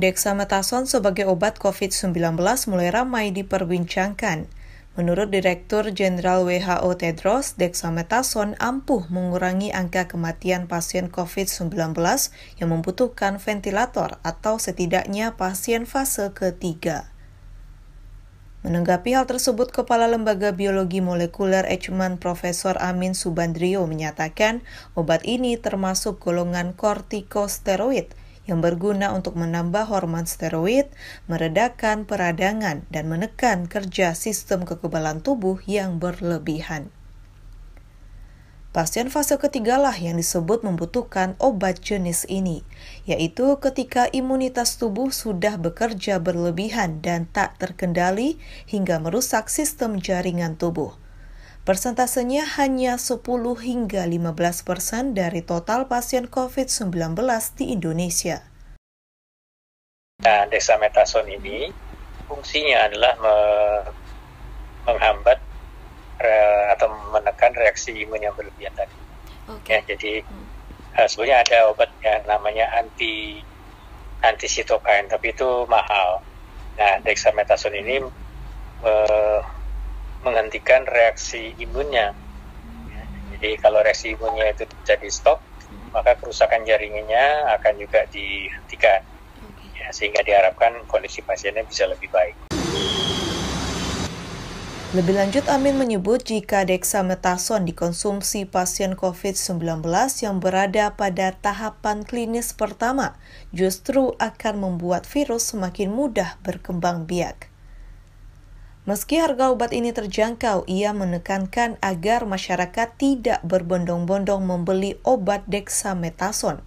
Dexamethasone sebagai obat COVID-19 mulai ramai diperbincangkan. Menurut Direktur Jenderal WHO Tedros, dexamethasone ampuh mengurangi angka kematian pasien COVID-19 yang membutuhkan ventilator atau setidaknya pasien fase ketiga. Menanggapi hal tersebut, Kepala Lembaga Biologi Molekuler Eijkman Profesor Amin Subandrio menyatakan obat ini termasuk golongan kortikosteroid – yang berguna untuk menambah hormon steroid, meredakan peradangan, dan menekan kerja sistem kekebalan tubuh yang berlebihan. Pasien fase ketigalah yang disebut membutuhkan obat jenis ini, yaitu ketika imunitas tubuh sudah bekerja berlebihan dan tak terkendali hingga merusak sistem jaringan tubuh. Persentasenya hanya 10 hingga 15 persen dari total pasien COVID-19 di Indonesia. Nah, desametason ini fungsinya adalah me menghambat re atau menekan reaksi imun yang berlebihan tadi. Okay. Ya, jadi hmm. sebenarnya ada obat yang namanya anti anti sitokain, tapi itu mahal. Nah, dexamethasone ini menghentikan reaksi imunnya. Jadi kalau reaksi imunnya itu jadi stop, maka kerusakan jaringannya akan juga dihentikan. Ya, sehingga diharapkan kondisi pasiennya bisa lebih baik. Lebih lanjut, Amin menyebut jika dexamethasone dikonsumsi pasien COVID-19 yang berada pada tahapan klinis pertama, justru akan membuat virus semakin mudah berkembang biak. Meski harga obat ini terjangkau, ia menekankan agar masyarakat tidak berbondong-bondong membeli obat dexamethason.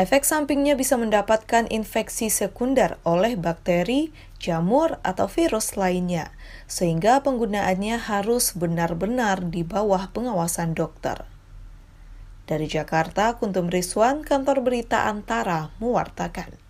Efek sampingnya bisa mendapatkan infeksi sekunder oleh bakteri, jamur, atau virus lainnya, sehingga penggunaannya harus benar-benar di bawah pengawasan dokter. Dari Jakarta, Kuntum Rizwan, Kantor Berita Antara, mewartakan.